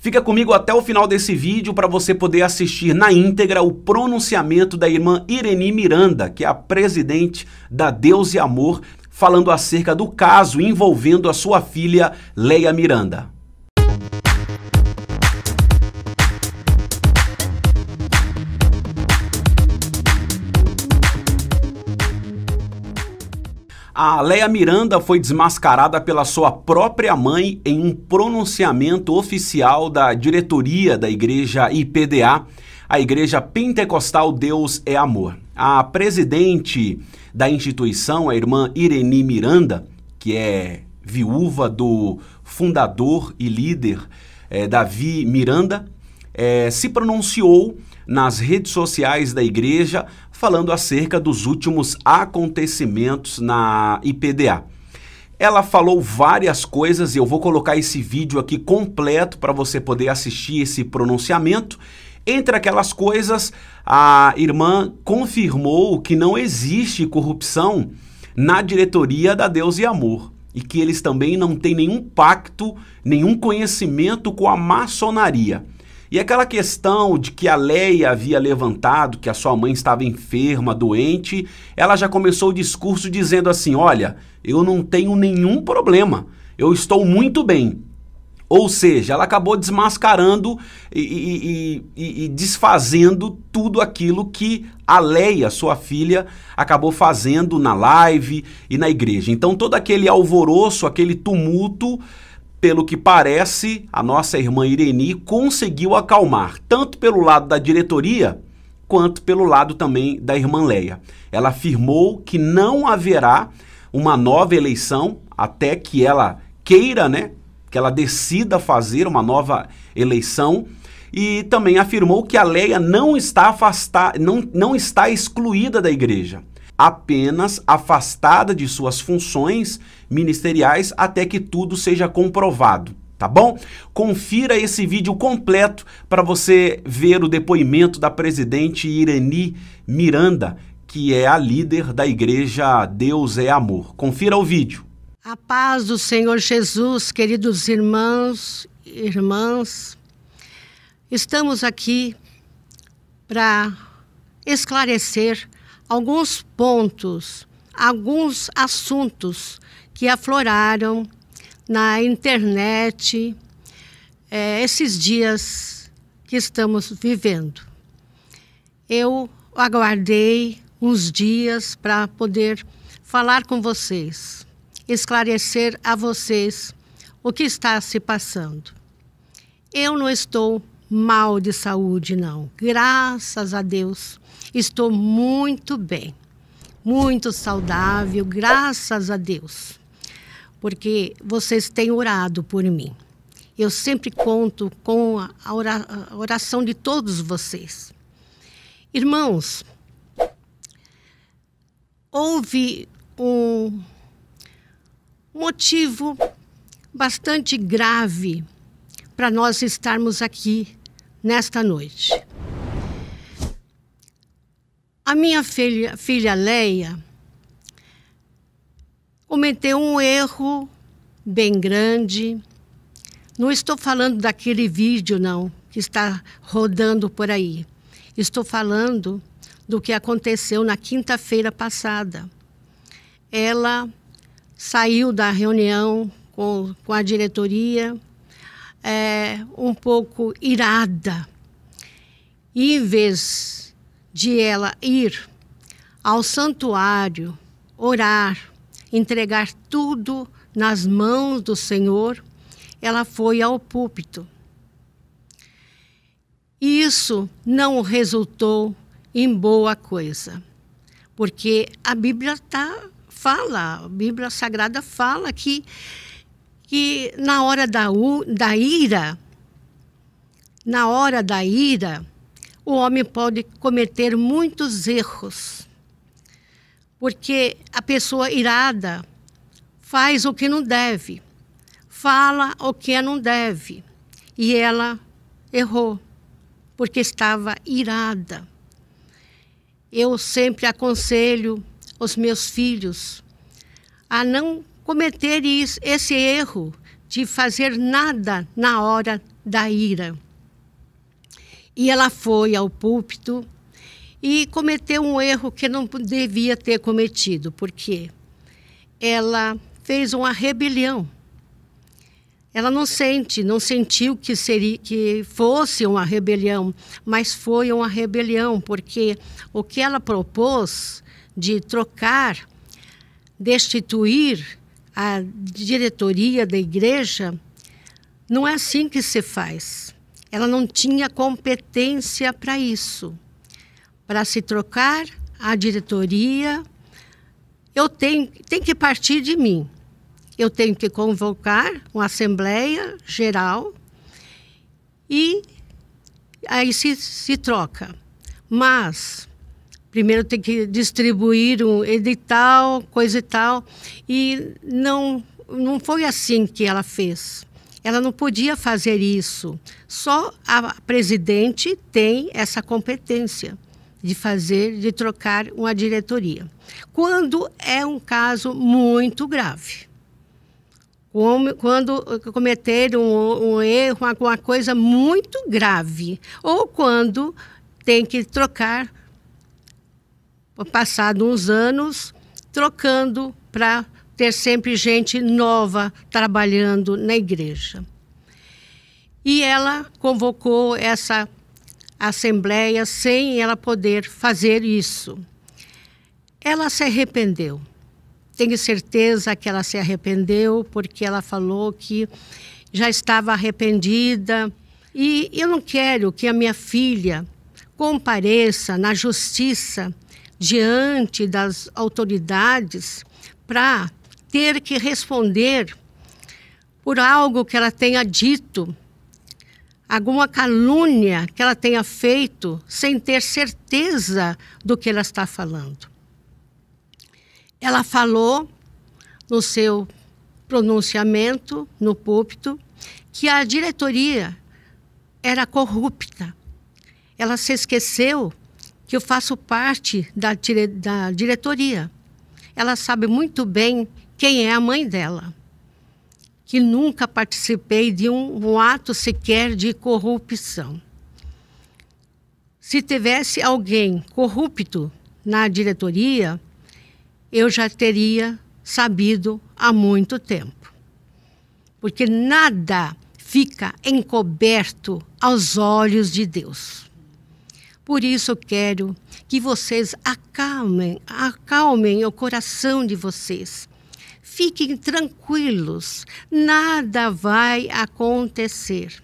Fica comigo até o final desse vídeo para você poder assistir na íntegra o pronunciamento da irmã Irene Miranda, que é a presidente da Deus e Amor, falando acerca do caso envolvendo a sua filha Leia Miranda. A Leia Miranda foi desmascarada pela sua própria mãe em um pronunciamento oficial da diretoria da igreja IPDA, a Igreja Pentecostal Deus é Amor. A presidente da instituição, a irmã Irene Miranda, que é viúva do fundador e líder é, Davi Miranda, é, se pronunciou nas redes sociais da igreja falando acerca dos últimos acontecimentos na IPDA. Ela falou várias coisas e eu vou colocar esse vídeo aqui completo para você poder assistir esse pronunciamento. Entre aquelas coisas, a irmã confirmou que não existe corrupção na diretoria da Deus e Amor e que eles também não têm nenhum pacto, nenhum conhecimento com a maçonaria. E aquela questão de que a Leia havia levantado, que a sua mãe estava enferma, doente, ela já começou o discurso dizendo assim: Olha, eu não tenho nenhum problema, eu estou muito bem. Ou seja, ela acabou desmascarando e, e, e, e desfazendo tudo aquilo que a Leia, sua filha, acabou fazendo na live e na igreja. Então, todo aquele alvoroço, aquele tumulto pelo que parece, a nossa irmã Ireni conseguiu acalmar, tanto pelo lado da diretoria, quanto pelo lado também da irmã Leia. Ela afirmou que não haverá uma nova eleição até que ela queira, né? Que ela decida fazer uma nova eleição. E também afirmou que a Leia não está afastada, não, não está excluída da igreja apenas afastada de suas funções ministeriais até que tudo seja comprovado tá bom? Confira esse vídeo completo para você ver o depoimento da presidente Irani Miranda, que é a líder da igreja Deus é Amor. Confira o vídeo. A paz do Senhor Jesus, queridos irmãos e irmãs, estamos aqui para esclarecer alguns pontos, alguns assuntos que afloraram na internet é, esses dias que estamos vivendo. Eu aguardei uns dias para poder falar com vocês, esclarecer a vocês o que está se passando. Eu não estou mal de saúde, não, graças a Deus. Estou muito bem, muito saudável, graças a Deus, porque vocês têm orado por mim. Eu sempre conto com a oração de todos vocês. Irmãos, houve um motivo bastante grave para nós estarmos aqui nesta noite. A minha filha, filha Leia cometeu um erro bem grande. Não estou falando daquele vídeo, não, que está rodando por aí. Estou falando do que aconteceu na quinta-feira passada. Ela saiu da reunião com, com a diretoria é, um pouco irada. E, em vez de ela ir ao santuário, orar, entregar tudo nas mãos do Senhor, ela foi ao púlpito. E isso não resultou em boa coisa, porque a Bíblia tá, fala, a Bíblia Sagrada fala que, que na hora da, da ira, na hora da ira, o homem pode cometer muitos erros, porque a pessoa irada faz o que não deve, fala o que não deve, e ela errou, porque estava irada. Eu sempre aconselho os meus filhos a não cometer esse erro de fazer nada na hora da ira e ela foi ao púlpito e cometeu um erro que não devia ter cometido, porque ela fez uma rebelião. Ela não sente, não sentiu que seria que fosse uma rebelião, mas foi uma rebelião, porque o que ela propôs de trocar, destituir a diretoria da igreja, não é assim que se faz ela não tinha competência para isso. Para se trocar a diretoria, eu tenho tem que partir de mim. Eu tenho que convocar uma assembleia geral e aí se, se troca. Mas primeiro tem que distribuir um edital, coisa e tal, e não não foi assim que ela fez. Ela não podia fazer isso. Só a presidente tem essa competência de fazer, de trocar uma diretoria. Quando é um caso muito grave. Quando cometeram um, um erro, alguma coisa muito grave. Ou quando tem que trocar, passado uns anos, trocando para ter sempre gente nova trabalhando na igreja. E ela convocou essa assembleia sem ela poder fazer isso. Ela se arrependeu. Tenho certeza que ela se arrependeu porque ela falou que já estava arrependida. E eu não quero que a minha filha compareça na justiça diante das autoridades para ter que responder por algo que ela tenha dito, alguma calúnia que ela tenha feito, sem ter certeza do que ela está falando. Ela falou no seu pronunciamento, no púlpito, que a diretoria era corrupta. Ela se esqueceu que eu faço parte da, dire da diretoria. Ela sabe muito bem quem é a mãe dela. Que nunca participei de um, um ato sequer de corrupção. Se tivesse alguém corrupto na diretoria, eu já teria sabido há muito tempo. Porque nada fica encoberto aos olhos de Deus. Por isso eu quero que vocês acalmem, acalmem o coração de vocês Fiquem tranquilos, nada vai acontecer.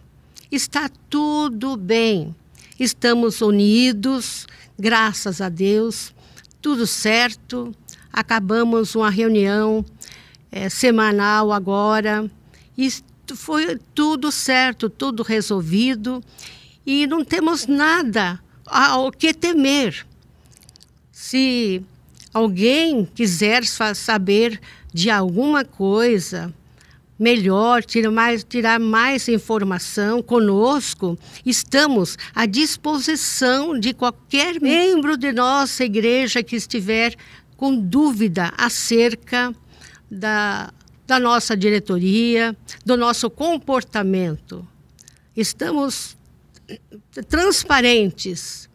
Está tudo bem. Estamos unidos, graças a Deus, tudo certo. Acabamos uma reunião é, semanal agora e foi tudo certo, tudo resolvido e não temos nada ao que temer. Se alguém quiser saber de alguma coisa melhor, tirar mais, tirar mais informação conosco, estamos à disposição de qualquer membro de nossa igreja que estiver com dúvida acerca da, da nossa diretoria, do nosso comportamento. Estamos transparentes,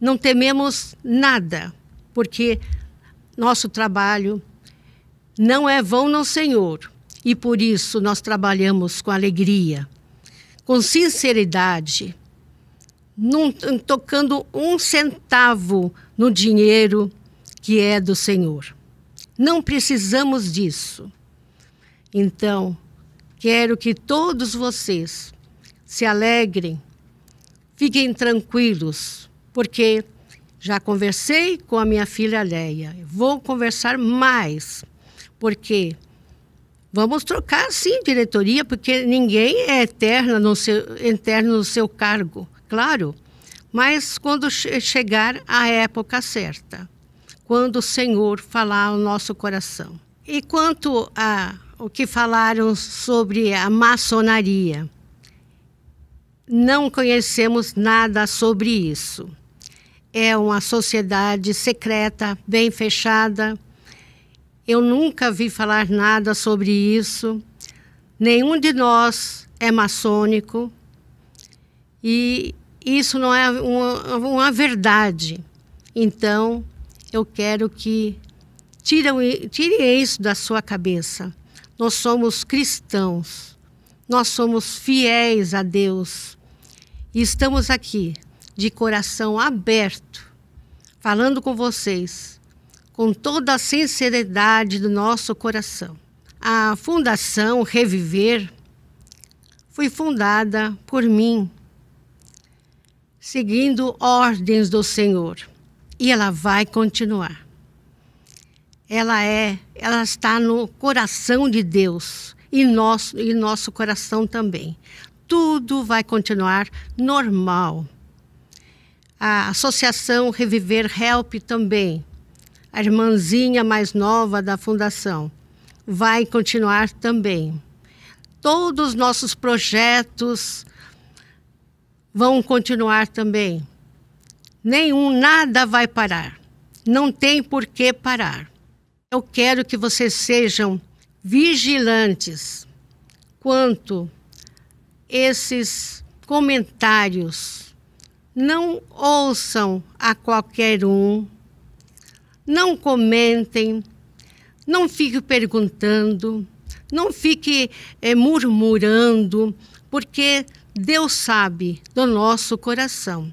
não tememos nada, porque nosso trabalho não é vão, não, Senhor. E por isso nós trabalhamos com alegria, com sinceridade, não tocando um centavo no dinheiro que é do Senhor. Não precisamos disso. Então, quero que todos vocês se alegrem, fiquem tranquilos, porque já conversei com a minha filha Leia. Vou conversar mais porque vamos trocar sim diretoria, porque ninguém é eterna no seu, eterno no seu cargo, claro. Mas quando chegar a época certa, quando o Senhor falar ao nosso coração. E quanto a o que falaram sobre a maçonaria, não conhecemos nada sobre isso. É uma sociedade secreta, bem fechada, eu nunca vi falar nada sobre isso. Nenhum de nós é maçônico. E isso não é uma, uma verdade. Então, eu quero que tirem, tirem isso da sua cabeça. Nós somos cristãos. Nós somos fiéis a Deus. E estamos aqui de coração aberto, falando com vocês com toda a sinceridade do nosso coração. A Fundação Reviver foi fundada por mim, seguindo ordens do Senhor, e ela vai continuar. Ela é, ela está no coração de Deus e nosso e nosso coração também. Tudo vai continuar normal. A Associação Reviver Help também a irmãzinha mais nova da fundação, vai continuar também. Todos os nossos projetos vão continuar também. Nenhum, nada vai parar. Não tem por que parar. Eu quero que vocês sejam vigilantes quanto esses comentários. Não ouçam a qualquer um, não comentem, não fique perguntando, não fique é, murmurando, porque Deus sabe do nosso coração.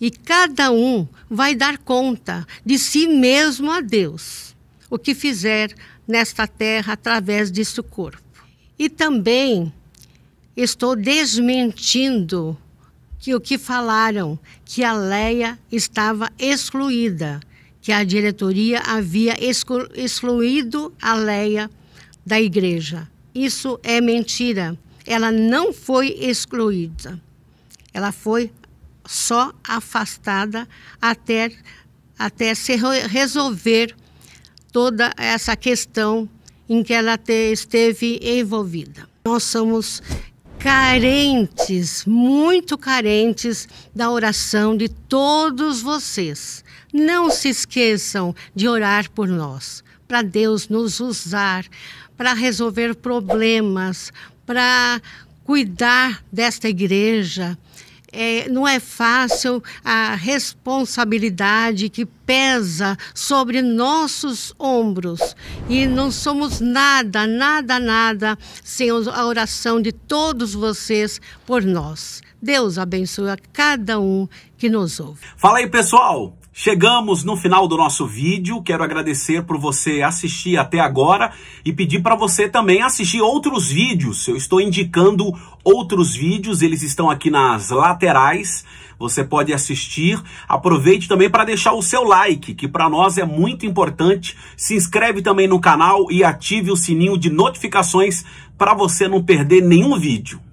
E cada um vai dar conta de si mesmo a Deus, o que fizer nesta terra através desse corpo. E também estou desmentindo que o que falaram que a Leia estava excluída que a diretoria havia excluído a Leia da igreja. Isso é mentira. Ela não foi excluída. Ela foi só afastada até, até se resolver toda essa questão em que ela te, esteve envolvida. Nós somos carentes, muito carentes da oração de todos vocês. Não se esqueçam de orar por nós, para Deus nos usar, para resolver problemas, para cuidar desta igreja. É, não é fácil a responsabilidade que pesa sobre nossos ombros. E não somos nada, nada, nada sem a oração de todos vocês por nós. Deus abençoe a cada um que nos ouve. Fala aí, pessoal! Chegamos no final do nosso vídeo, quero agradecer por você assistir até agora e pedir para você também assistir outros vídeos. Eu estou indicando outros vídeos, eles estão aqui nas laterais, você pode assistir. Aproveite também para deixar o seu like, que para nós é muito importante. Se inscreve também no canal e ative o sininho de notificações para você não perder nenhum vídeo.